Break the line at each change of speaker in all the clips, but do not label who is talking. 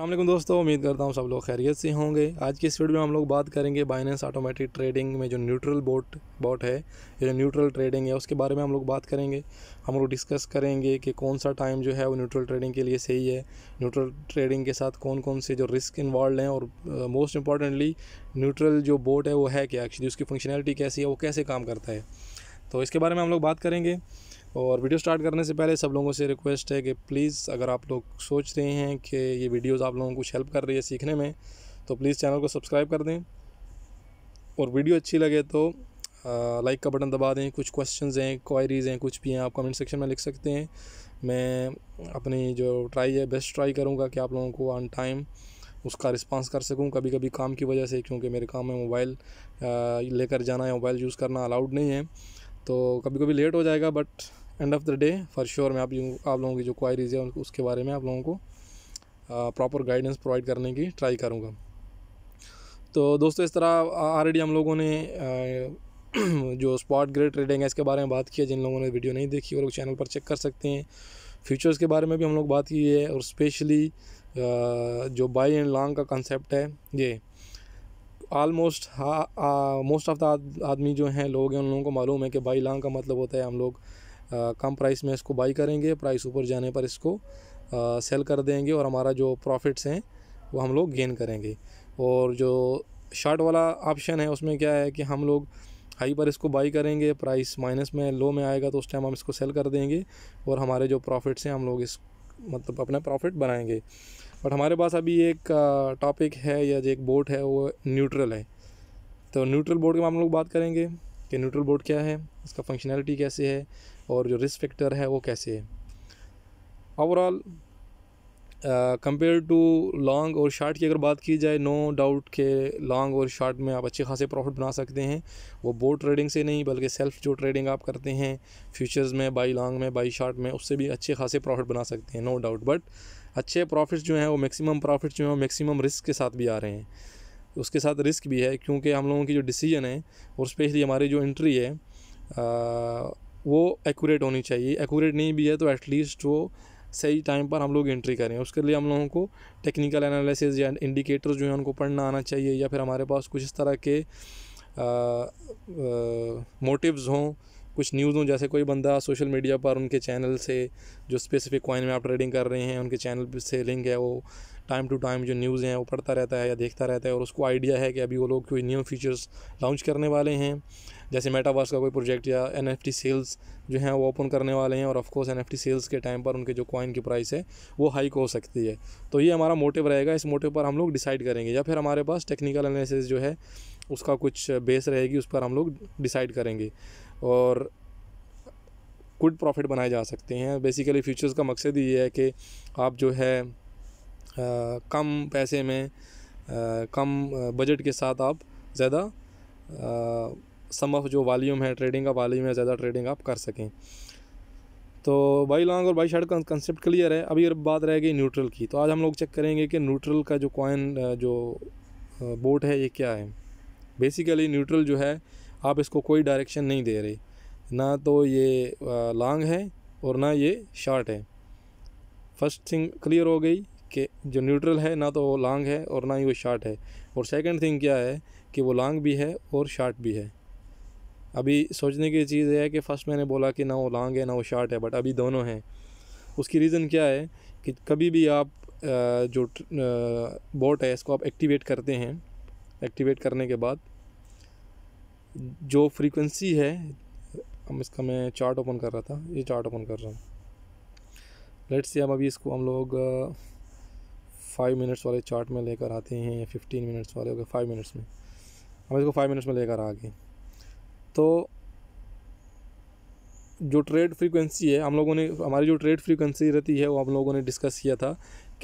अल्लाम दोस्तों उम्मीद करता हूँ सब लोग खैरियत से होंगे आज की इस वीडियो में हम लोग बात करेंगे बाइनेंस ऑटोमेटिक ट्रेडिंग में जो न्यूट्रल बोट बोट है या जो न्यूट्रल ट्रेडिंग है उसके बारे में हम लोग बात करेंगे हम लोग डिस्कस करेंगे कि कौन सा टाइम जो है वो न्यूट्रल ट्रेडिंग के लिए सही है न्यूट्रल ट्रेडिंग के साथ कौन कौन से जो रिस्क इन्वॉल्व हैं और मोस्ट इंपॉर्टेंटली न्यूट्रल जो बोट है वो है क्या एक्चुअली उसकी फंक्शनैलिटी कैसी है वो कैसे काम करता है तो इसके बारे में हम लोग बात करेंगे और वीडियो स्टार्ट करने से पहले सब लोगों से रिक्वेस्ट है कि प्लीज़ अगर आप लोग सोच रहे हैं कि ये वीडियोज़ आप लोगों को कुछ हेल्प कर रही है सीखने में तो प्लीज़ चैनल को सब्सक्राइब कर दें और वीडियो अच्छी लगे तो लाइक का बटन दबा दें कुछ क्वेश्चंस हैं क्वायरीज़ हैं कुछ भी हैं आप कमेंट सेक्शन में लिख सकते हैं मैं अपनी जो ट्राई है बेस्ट ट्राई करूँगा कि आप लोगों को ऑन टाइम उसका रिस्पांस कर सकूं कभी कभी काम की वजह से क्योंकि मेरे काम में मोबाइल लेकर जाना या मोबाइल यूज़ करना अलाउड नहीं है तो कभी कभी लेट हो जाएगा but end of the day for sure मैं आप आप लोगों की जो क्वायरीज़ है उसके बारे में आप लोगों को प्रॉपर गाइडेंस प्रोवाइड करने की ट्राई करूँगा तो दोस्तों इस तरह ऑलरेडी हम लोगों ने जो स्पॉट ग्रेड ट्रेडिंग है इसके बारे में बात की है जिन लोगों ने वीडियो नहीं देखी वो लोग चैनल पर चेक कर सकते हैं फ्यूचर्स के बारे में भी हम लोग बात की है और स्पेशली जो बाई एंड लॉन्ग का कंसेप्ट है ये आलमोस्ट मोस्ट ऑफ द आदमी जो हैं लोग हैं उन लोगों को मालूम है कि बाई लॉन्ग का मतलब होता है हम लोग कम प्राइस में इसको बाई करेंगे प्राइस ऊपर जाने पर इसको आ, सेल कर देंगे और हमारा जो प्रॉफिट्स हैं वो हम लोग गेन करेंगे और जो शार्ट वाला ऑप्शन है उसमें क्या है कि हम लोग हाई पर इसको बाई करेंगे प्राइस माइनस में लो में आएगा तो उस टाइम हम इसको सेल कर देंगे और हमारे जो प्रॉफिट्स हैं हम लोग इस मतलब अपना प्रॉफिट बनाएंगे बट हमारे पास अभी एक टॉपिक है या जो एक बोर्ड है वो न्यूट्रल है तो न्यूट्रल बोर्ड के हम लोग बात करेंगे कि न्यूट्रल बोर्ड क्या है इसका फंक्शनैलिटी कैसे है और जो रिस्क फैक्टर है वो कैसे है ओवरऑल कंपेयर टू लॉन्ग और शार्ट की अगर बात की जाए नो डाउट के लॉन्ग और शार्ट में आप अच्छे खासे प्रॉफिट बना सकते हैं वो बोर्ड ट्रेडिंग से नहीं बल्कि सेल्फ जो ट्रेडिंग आप करते हैं फ्यूचर्स में बाई लॉन्ग में बाई शार्ट में उससे भी अच्छे खासे प्रॉफिट बना सकते हैं नो डाउट बट अच्छे प्रॉफिट्स जो हैं वो मैक्सिमम प्रॉफिट जो हैं वो मैक्सिमम रिस्क के साथ भी आ रहे हैं उसके साथ रिस्क भी है क्योंकि हम लोगों की जो डिसीजन है और स्पेशली हमारी जो एंट्री है आ, uh, वो एक्यूरेट होनी चाहिए एक्यूरेट नहीं भी है तो एटलीस्ट वो सही टाइम पर हम लोग एंट्री करें उसके लिए हम लोगों को टेक्निकल एनालिसिस या इंडिकेटर्स जो हैं उनको पढ़ना आना चाहिए या फिर हमारे पास कुछ इस तरह के मोटिव्स हों कुछ न्यूज़ हों जैसे कोई बंदा सोशल मीडिया पर उनके चैनल से जो स्पेसिफिक कॉइन में आप ट्रेडिंग कर रहे हैं उनके चैनल से लिंक है वो टाइम टू टाइम जो न्यूज़ हैं वो पढ़ता रहता है या देखता रहता है और उसको आइडिया है कि अभी वो लोग कोई न्यू फीचर्स लॉन्च करने वाले हैं जैसे मेटावर्स का कोई प्रोजेक्ट या एन सेल्स जो हैं वो ओपन करने वाले हैं और ऑफकोर्स एन सेल्स के टाइम पर उनके जो कॉइन की प्राइस है वो हाइक हो सकती है तो ये हमारा मोटिव रहेगा इस मोटिव पर हम लोग डिसाइड करेंगे या फिर हमारे पास टेक्निकल एनालिसिस जो है उसका कुछ बेस रहेगी उस पर हम लोग डिसाइड करेंगे और गुड प्रॉफिट बनाए जा सकते हैं बेसिकली फ्यूचर्स का मकसद ये है कि आप जो है कम पैसे में आ, कम बजट के साथ आप ज़्यादा सम ऑफ जो वॉल्यूम है ट्रेडिंग का वॉल्यूम है ज़्यादा ट्रेडिंग आप कर सकें तो बाई लॉन्ग और बाई शार्ट का कंसेप्ट क्लियर है अभी बात रह गई न्यूट्रल की तो आज हम लोग चेक करेंगे कि न्यूट्रल का जो कॉइन जो बोट है ये क्या है बेसिकली न्यूट्रल जो है आप इसको कोई डायरेक्शन नहीं दे रहे ना तो ये लॉन्ग है और ना ये शॉर्ट है फर्स्ट थिंग क्लियर हो गई कि जो न्यूट्रल है ना तो वो लॉन्ग है और ना ही वो शार्ट है और सेकंड थिंग क्या है कि वो लॉन्ग भी है और शार्ट भी है अभी सोचने की चीज़ है कि फ़र्स्ट मैंने बोला कि ना वो लॉन्ग है ना वो शार्ट है बट अभी दोनों हैं उसकी रीज़न क्या है कि कभी भी आप जो बोट है इसको आप एक्टिवेट करते हैं एक्टिवेट करने के बाद जो फ्रीक्वेंसी है हम इसका मैं चार्ट ओपन कर रहा था ये चार्ट ओपन कर रहा हूँ लेट्स से अब अभी इसको हम लोग फाइव मिनट्स वाले चार्ट में लेकर आते हैं या फिफ्टीन मिनट्स वाले हो गए फाइव मिनट्स में हम इसको फाइव मिनट्स में लेकर आ गए तो जो ट्रेड फ्रीक्वेंसी है हम लोगों ने हमारी जो ट्रेड फ्रीक्वेंसी रहती है वो हम लोगों ने डिस्कस किया था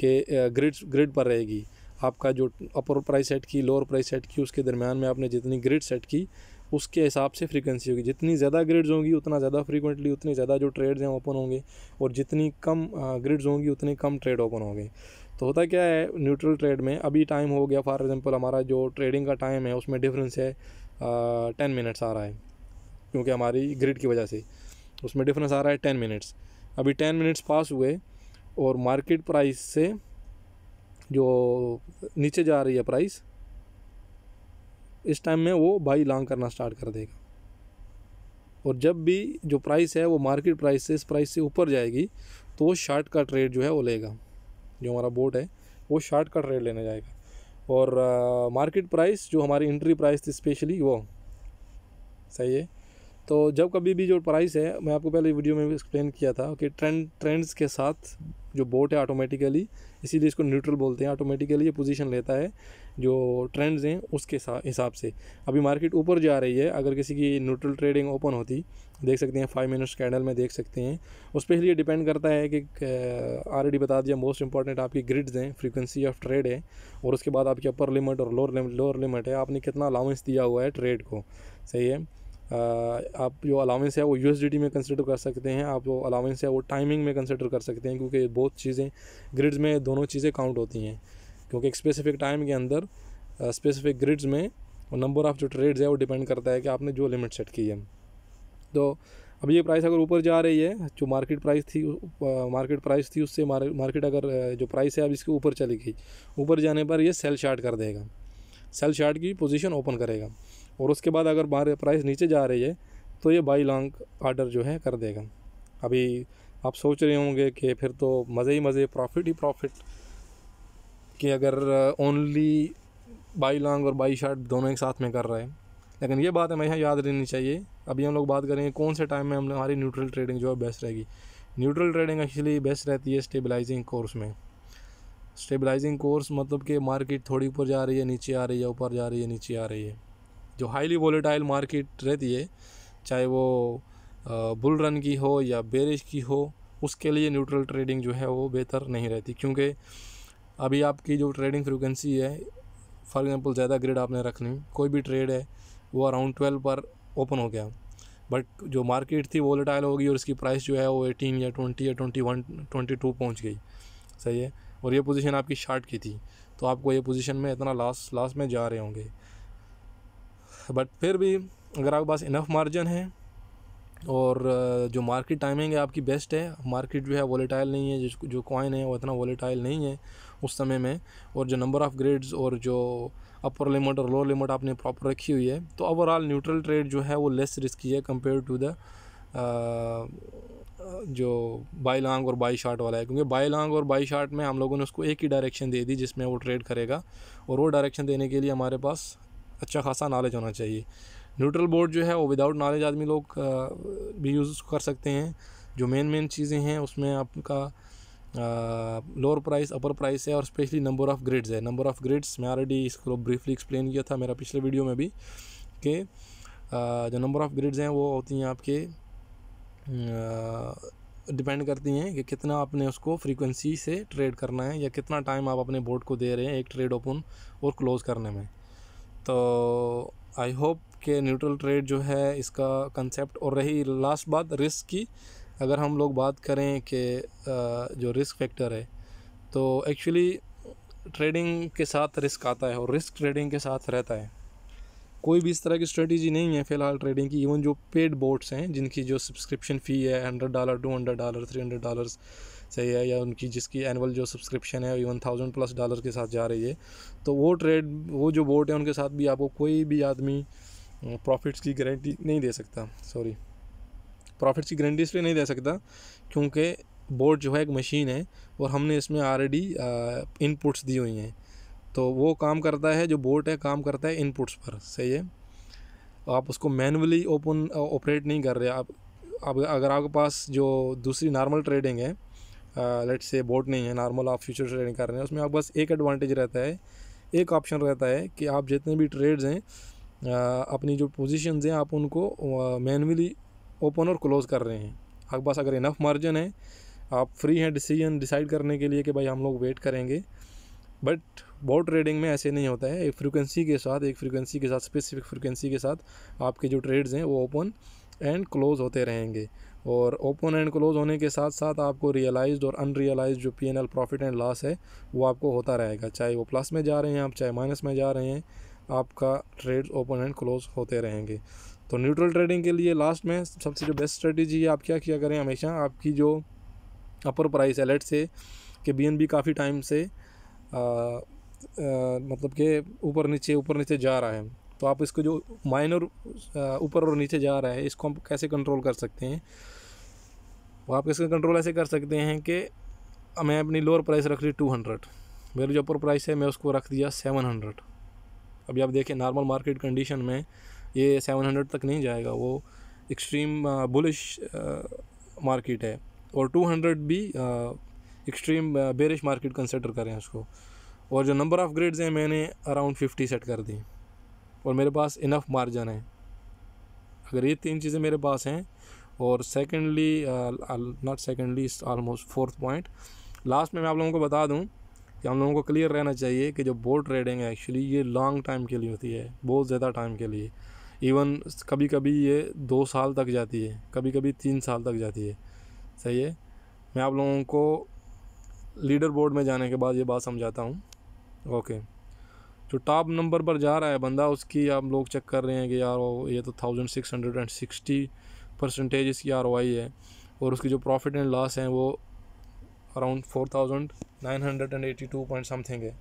कि ग्रिड ग्रिड पर रहेगी आपका जो अपर प्राइस सेट की लोअर प्राइस सेट की उसके दरमियान में आपने जितनी ग्रिड सेट की उसके हिसाब से फ्रीक्वेंसी होगी जितनी ज़्यादा ग्रिड्स होंगी उतना ज़्यादा फ्रीक्वेंटली उतने ज़्यादा जो ट्रेड्स हैं ओपन होंगे और जितनी कम ग्रिड्स होंगी उतने कम ट्रेड ओपन होंगे तो होता क्या है न्यूट्रल ट्रेड में अभी टाइम हो गया फॉर एग्ज़ाम्पल हमारा जो ट्रेडिंग का टाइम है उसमें डिफरेंस है टेन मिनट्स आ रहा है क्योंकि हमारी ग्रिड की वजह से उसमें डिफरेंस आ रहा है टेन मिनट्स अभी टेन मिनट्स पास हुए और मार्केट प्राइस से जो नीचे जा रही है प्राइस इस टाइम में वो बाई लॉन्ग करना स्टार्ट कर देगा और जब भी जो प्राइस है वो मार्केट प्राइस से इस प्राइस से ऊपर जाएगी तो वो शार्ट का ट्रेड जो है वो लेगा जो हमारा बोट है वो शार्ट कट रेट लेने जाएगा और मार्केट प्राइस जो हमारी इंट्री प्राइस थी स्पेशली वो सही है तो जब कभी भी जो प्राइस है मैं आपको पहले वीडियो में भी एक्सप्लेन किया था कि ट्रेंड ट्रेंड्स के साथ जो बोट है ऑटोमेटिकली इसीलिए इसको न्यूट्रल बोलते हैं ऑटोमेटिकली ये पोजीशन लेता है जो ट्रेंड्स हैं उसके हिसाब से अभी मार्केट ऊपर जा रही है अगर किसी की न्यूट्रल ट्रेडिंग ओपन होती देख सकते हैं फाइव मिनट्स कैंडल में देख सकते हैं उस पर इसलिए डिपेंड करता है कि ऑलरेडी बता दिया मोस्ट इंपॉर्टेंट आपकी ग्रिड्स हैं फ्रीक्वेंसी ऑफ ट्रेड है और उसके बाद आपकी अपर लिमिट और लोअर लिमिट लोअर लिमिट है आपने कितना अलाउंस दिया हुआ है ट्रेड को सही है आप जो अलाउंस है वो यू में कंसिडर कर सकते हैं आप जो अलाउंस है वो टाइमिंग में कंसिडर कर सकते हैं क्योंकि बहुत चीज़ें ग्रिड्स में दोनों चीज़ें काउंट होती हैं क्योंकि एक स्पेसिफिक टाइम के अंदर स्पेसिफिक ग्रिड्स में नंबर ऑफ़ जो ट्रेड्स है वो डिपेंड करता है कि आपने जो लिमिट सेट की है तो अब ये प्राइस अगर ऊपर जा रही है जो मार्केट प्राइस थी मार्केट प्राइस थी उससे मार्केट अगर जो प्राइस है अब इसके ऊपर चली गई ऊपर जाने पर ये सेल शार्ट कर देगा सेल शार्ट की पोजीशन ओपन करेगा और उसके बाद अगर बाहर प्राइस नीचे जा रही है तो ये बाई लॉन्ग आर्डर जो है कर देगा अभी आप सोच रहे होंगे कि फिर तो मज़े ही मज़े प्रॉफिट ही प्रॉफिट कि अगर ओनली बाई लॉन्ग और बाई शर्ट दोनों एक साथ में कर रहे हैं लेकिन ये बात हमें यहाँ याद रहनी चाहिए अभी हम लोग बात करेंगे कौन से टाइम में हम हमारी न्यूट्रल ट्रेडिंग जो है बेस्ट रहेगी न्यूट्रल ट्रेडिंग एक्चुअली बेस्ट रहती है स्टेबलाइजिंग कोर्स में स्टेबलाइजिंग कोर्स मतलब कि मार्केट थोड़ी ऊपर जा रही है नीचे आ रही है ऊपर जा रही है नीचे आ रही है जो हाईली वोलेटाइल मार्केट रहती है चाहे वो बुल रन की हो या बेरिश की हो उसके लिए न्यूट्रल ट्रेडिंग जो है वो बेहतर नहीं रहती क्योंकि अभी आपकी जो ट्रेडिंग फ्रिक्वेंसी है फॉर एग्ज़ाम्पल ज़्यादा ग्रेड आपने रख ली कोई भी ट्रेड है वो अराउंड ट्वेल्व पर ओपन हो गया बट जो मार्केट थी वोलेटाइल होगी और इसकी प्राइस जो है वो एटीन या ट्वेंटी या ट्वेंटी वन ट्वेंटी टू पहुँच गई सही है और ये पोजीशन आपकी शार्ट की थी तो आपको ये पोजीशन में इतना लास्ट लास्ट में जा रहे होंगे बट फिर भी अगर आपके पास इनफ मार्जिन है और जो मार्केट टाइमिंग है आपकी बेस्ट है मार्केट जो है वॉलेटाइल नहीं है जो जो कॉइन है वो इतना वॉलेटाइल नहीं है उस समय में और जो नंबर ऑफ़ ग्रेड्स और जो अपर लिमिट और लोअर लिमिट आपने प्रॉपर रखी हुई है तो ओवरऑल न्यूट्रल ट्रेड जो है वो लेस रिस्की है कंपेयर टू द जो बाई लॉन्ग और बाई शार्ट वाला है क्योंकि बाई लॉन्ग और बाई शार्ट में हम लोगों ने उसको एक ही डायरेक्शन दे दी जिसमें वो ट्रेड करेगा और वो डायरेक्शन देने के लिए हमारे पास अच्छा खासा नॉलेज होना चाहिए न्यूट्रल बोर्ड जो है वो विदाउट नॉलेज आदमी लोग भी यूज़ कर सकते हैं जो मेन मेन चीज़ें हैं उसमें आपका लोअर प्राइस अपर प्राइस है और स्पेशली नंबर ऑफ़ ग्रेड्स है नंबर ऑफ़ ग्रेड्स मैं ऑलरेडी इसको ब्रीफली एक्सप्लेन किया था मेरा पिछले वीडियो में भी कि जो नंबर ऑफ़ ग्रेड्स हैं वो होती हैं आपके डिपेंड करती हैं कि कितना आपने उसको फ्रीक्वेंसी से ट्रेड करना है या कितना टाइम आप अपने बोर्ड को दे रहे हैं एक ट्रेड ओपन और क्लोज़ करने में तो आई होप कि न्यूट्रल ट्रेड जो है इसका कंसेप्ट और रही लास्ट बात रिस्क की अगर हम लोग बात करें कि जो रिस्क फैक्टर है तो एक्चुअली ट्रेडिंग के साथ रिस्क आता है और रिस्क ट्रेडिंग के साथ रहता है कोई भी इस तरह की स्ट्रेटजी नहीं है फ़िलहाल ट्रेडिंग की इवन जो पेड बोट्स हैं जिनकी जो सब्सक्रिप्शन फ़ी है hundred dollar two hundred dollar three hundred dollars सही है या उनकी जिसकी एनुअल जो सब्सक्रिप्शन है इवन थाउजेंड प्लस डॉलर के साथ जा रही है तो वो ट्रेड वो जो बोर्ड है उनके साथ भी आपको कोई भी आदमी प्रॉफिट्स की गारंटी नहीं दे सकता सॉरी प्रॉफिट्स की गारंटी इसलिए नहीं दे सकता क्योंकि बोर्ड जो है एक मशीन है और हमने इसमें ऑलरेडी इनपुट्स दी हुई हैं तो वो काम करता है जो बोर्ड है काम करता है इनपुट्स पर सही है आप उसको मैनुअली ओपन ऑपरेट नहीं कर रहे आप अब अगर आपके पास जो दूसरी नॉर्मल ट्रेडिंग है लेट से बोट नहीं है नॉर्मल आप फ्यूचर ट्रेडिंग कर रहे हैं उसमें आप बस एक एडवांटेज रहता है एक ऑप्शन रहता है कि आप जितने भी ट्रेड्स हैं अपनी जो पोजिशन हैं आप उनको मैनुअली ओपन और क्लोज़ कर रहे हैं आपके पास अगर इनफ मार्जिन है आप फ्री हैं डिसीजन डिसाइड करने के लिए कि भाई हम लोग वेट करेंगे बट बोट ट्रेडिंग में ऐसे नहीं होता है एक फ्रीक्वेंसी के साथ एक फ्रीक्वेंसी के साथ स्पेसिफिक फ्रीक्वेंसी के साथ आपके जो ट्रेड्स हैं वो ओपन एंड क्लोज़ होते रहेंगे और ओपन एंड क्लोज होने के साथ साथ आपको रियलाइज्ड और अनरियलाइज्ड जो P N L profit and loss है वो आपको होता रहेगा चाहे वो प्लस में जा रहे हैं आप चाहे माइनस में जा रहे हैं आपका ट्रेड ओपन एंड क्लोज होते रहेंगे तो न्यूट्रल ट्रेडिंग के लिए लास्ट में सबसे जो बेस्ट स्ट्रेटेजी है आप क्या किया करें हमेशा आपकी जो अपर प्राइस है लेट से कि बी काफ़ी टाइम से आ, आ, मतलब के ऊपर नीचे ऊपर नीचे जा रहा है तो आप इसको जो माइनर ऊपर और नीचे जा रहा है इसको हम कैसे कंट्रोल कर सकते हैं वो आप इसका कंट्रोल ऐसे कर सकते हैं कि मैं अपनी लोअर प्राइस रख ली टू हंड्रेड मेरी जो अपर प्राइस है मैं उसको रख दिया सेवन हंड्रेड अभी आप देखें नॉर्मल मार्केट कंडीशन में ये सेवन हंड्रेड तक नहीं जाएगा वो एक्सट्रीम बुलिश मार्केट है और टू हंड्रेड भी एक्सट्रीम बेरिश मार्केट कंसिडर करें उसको और जो नंबर ऑफ़ ग्रेड्स हैं मैंने अराउंड फिफ्टी सेट कर दी और मेरे पास इनफ मार्जन है अगर ये तीन चीज़ें मेरे पास हैं और secondly not secondly almost fourth point last में मैं आप लोगों को बता दूं कि हम लोगों को क्लियर रहना चाहिए कि जो बोल ट्रेडिंग है एक्चुअली ये लॉन्ग टाइम के लिए होती है बहुत ज़्यादा टाइम के लिए इवन कभी कभी ये दो साल तक जाती है कभी कभी तीन साल तक जाती है सही है मैं आप लोगों को लीडर बोर्ड में जाने के बाद ये बात समझाता हूँ ओके okay. जो टॉप नंबर पर जा रहा है बंदा उसकी आप लोग चेक कर रहे हैं कि यार ये तो thousand six hundred and sixty percentage इसकी आर है और उसकी जो प्रॉफिट एंड लॉस हैं वो around four thousand nine hundred and eighty two point something है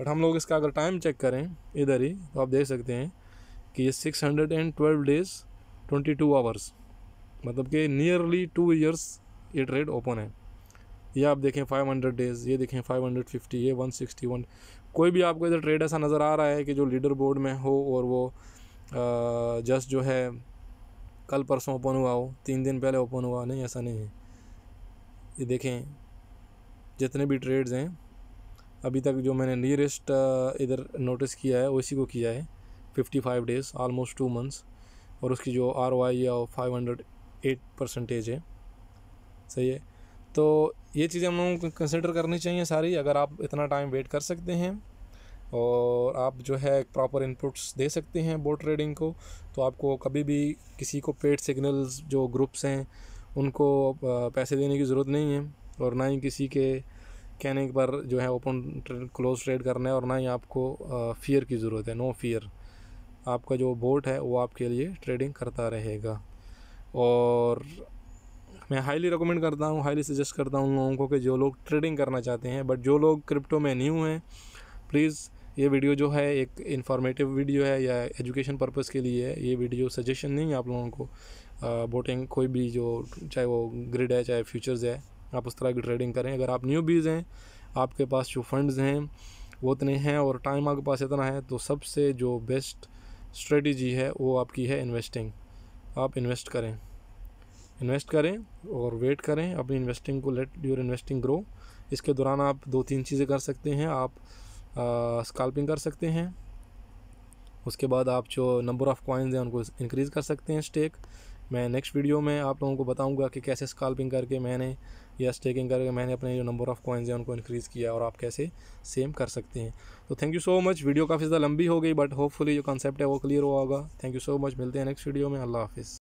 बट हम लोग इसका अगर टाइम चेक करें इधर ही तो आप देख सकते हैं कि ये six hundred and twelve days twenty two hours मतलब कि नियरली टू ईयर्स ये ट्रेड ओपन है ये आप देखें फाइव हंड्रेड डेज़ ये देखें फाइव हंड्रेड फिफ्टी ये वन सिक्सटी वन कोई भी आपको इधर ट्रेड ऐसा नज़र आ रहा है कि जो लीडर बोर्ड में हो और वो जस्ट जो है कल परसों ओपन हुआ हो तीन दिन पहले ओपन हुआ नहीं ऐसा नहीं है ये देखें जितने भी ट्रेड्स हैं अभी तक जो मैंने नियरेस्ट इधर नोटिस किया है उसी को किया है fifty five days almost two months और उसकी जो आर वाई या फाइव हंड्रेड एट परसेंटेज है सही है तो ये चीज़ें हम लोगों को कंसिडर करनी चाहिए सारी अगर आप इतना टाइम वेट कर सकते हैं और आप जो है प्रॉपर इनपुट्स दे सकते हैं बोट ट्रेडिंग को तो आपको कभी भी किसी को पेड सिग्नल्स जो ग्रुप्स हैं उनको पैसे देने की ज़रूरत नहीं है और ना ही किसी के कहने पर जो है ओपन ट्रेड क्लोज ट्रेड करना है और ना ही आपको फियर की ज़रूरत है नो फियर आपका जो बोट है वो आपके लिए ट्रेडिंग करता रहेगा और मैं हाईली रिकमेंड करता हूँ हाईली सजेस्ट करता हूँ उन लोगों को कि जो लोग ट्रेडिंग करना चाहते हैं बट जो लोग क्रिप्टो में न्यू हैं प्लीज़ ये वीडियो जो है एक इन्फॉर्मेटिव वीडियो है या एजुकेशन पर्पज़ के लिए है ये वीडियो सजेशन नहीं है आप लोगों को बोटिंग कोई भी जो चाहे वो ग्रिड है चाहे फ्यूचर्स है आप उस तरह की ट्रेडिंग करें अगर आप न्यू बीज हैं आपके पास जो फंड्स हैं वो उतने हैं और टाइम आपके पास इतना है तो सबसे जो बेस्ट स्ट्रेटजी है वो आपकी है इन्वेस्टिंग आप इन्वेस्ट करें इन्वेस्ट करें और वेट करें अपनी इन्वेस्टिंग को लेट योर इन्वेस्टिंग ग्रो इसके दौरान आप दो तीन चीज़ें कर सकते हैं आप स्काल्पिंग कर सकते हैं उसके बाद आप जो नंबर ऑफ़ कॉइन्स हैं उनको इंक्रीज़ कर सकते हैं स्टेक मैं नेक्स्ट वीडियो में आप लोगों को बताऊंगा कि कैसे स्काल्पिंग करके मैंने या स्टेकिंग करके मैंने अपने जो नंबर ऑफ़ कॉइन्स हैं उनको इंक्रीज़ किया और आप कैसे सेम कर सकते हैं तो thank you so much video काफ़ी ज़्यादा लंबी हो गई बट होपफुली जो कॉन्सेप्ट है वो क्लियर हुआ होगा थैंक यू सो मच मिलते हैं नेक्स्ट वीडियो में अल्लाह हाफिज़